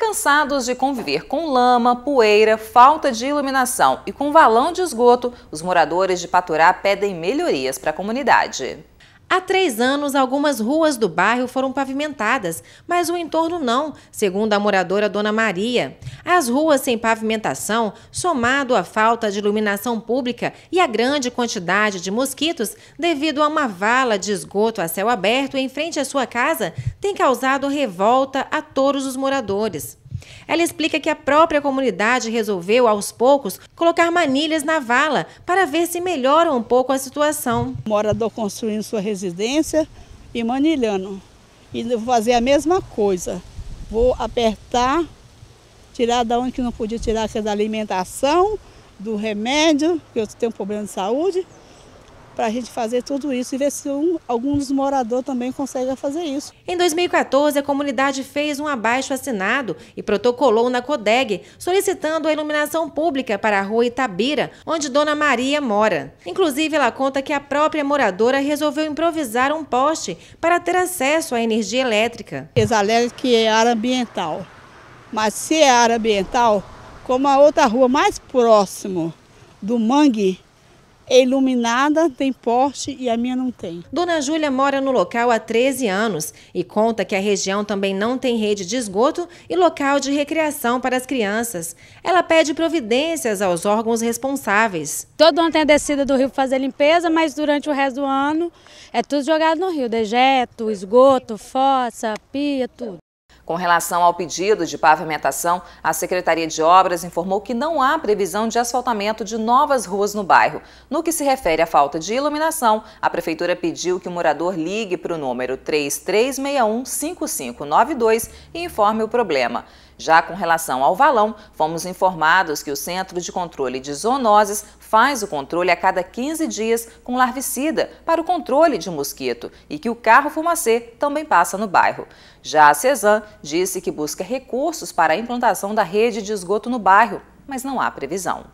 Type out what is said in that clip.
Cansados de conviver com lama, poeira, falta de iluminação e com valão de esgoto, os moradores de Paturá pedem melhorias para a comunidade. Há três anos, algumas ruas do bairro foram pavimentadas, mas o entorno não, segundo a moradora Dona Maria. As ruas sem pavimentação, somado à falta de iluminação pública e à grande quantidade de mosquitos, devido a uma vala de esgoto a céu aberto em frente à sua casa, tem causado revolta a todos os moradores. Ela explica que a própria comunidade resolveu, aos poucos, colocar manilhas na vala para ver se melhora um pouco a situação. O morador construindo sua residência e manilhando. E vou fazer a mesma coisa. Vou apertar, tirar da onde que não podia tirar, que é da alimentação, do remédio, que eu tenho um problema de saúde para a gente fazer tudo isso e ver se um, alguns moradores também conseguem fazer isso. Em 2014, a comunidade fez um abaixo assinado e protocolou na CODEG, solicitando a iluminação pública para a rua Itabira, onde Dona Maria mora. Inclusive, ela conta que a própria moradora resolveu improvisar um poste para ter acesso à energia elétrica. Eles alegam que é área ambiental, mas se é área ambiental, como a outra rua mais próximo do Mangue, é iluminada, tem porte e a minha não tem. Dona Júlia mora no local há 13 anos e conta que a região também não tem rede de esgoto e local de recreação para as crianças. Ela pede providências aos órgãos responsáveis. Todo ano tem a descida do rio fazer limpeza, mas durante o resto do ano é tudo jogado no rio, dejeto, esgoto, fossa, pia, tudo. Com relação ao pedido de pavimentação, a Secretaria de Obras informou que não há previsão de asfaltamento de novas ruas no bairro. No que se refere à falta de iluminação, a Prefeitura pediu que o morador ligue para o número 3361-5592 e informe o problema. Já com relação ao valão, fomos informados que o Centro de Controle de Zoonoses faz o controle a cada 15 dias com larvicida para o controle de mosquito e que o carro fumacê também passa no bairro. Já a Cezan disse que busca recursos para a implantação da rede de esgoto no bairro, mas não há previsão.